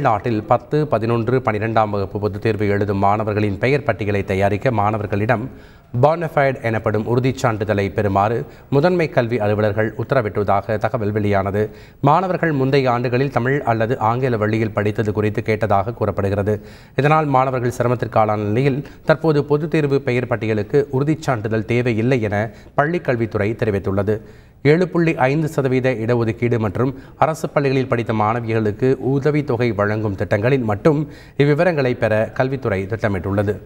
தமிழ்நாட்டில் பத்து பதினொன்று பனிரெண்டாம் வகுப்பு பொதுத் தேர்வு எழுதும் மாணவர்களின் பெயர் பட்டியலை தயாரிக்க மாணவர்களிடம் பானஃபைட் எனப்படும் உறுதிச் சான்றிதழை பெறுமாறு முதன்மை கல்வி அலுவலர்கள் உத்தரவிட்டுள்ளதாக தகவல் வெளியானது மாணவர்கள் முந்தைய ஆண்டுகளில் தமிழ் அல்லது ஆங்கில வழியில் படித்தது குறித்து கேட்டதாக கூறப்படுகிறது இதனால் மாணவர்கள் சிரமத்திற்கான நிலையில் தற்போது பொதுத் தேர்வு பெயர் பட்டியலுக்கு உறுதிச் சான்றிதழ் தேவையில்லை என பள்ளிக்கல்வித்துறை தெரிவித்துள்ளது ஏழு புள்ளி ஐந்து சதவீத இடஒதுக்கீடு மற்றும் அரசு பள்ளிகளில் படித்த மாணவியர்களுக்கு உதவித்தொகை வழங்கும் திட்டங்களில் மட்டும் இவ்விவரங்களை பெற கல்வித்துறை திட்டமிட்டுள்ளது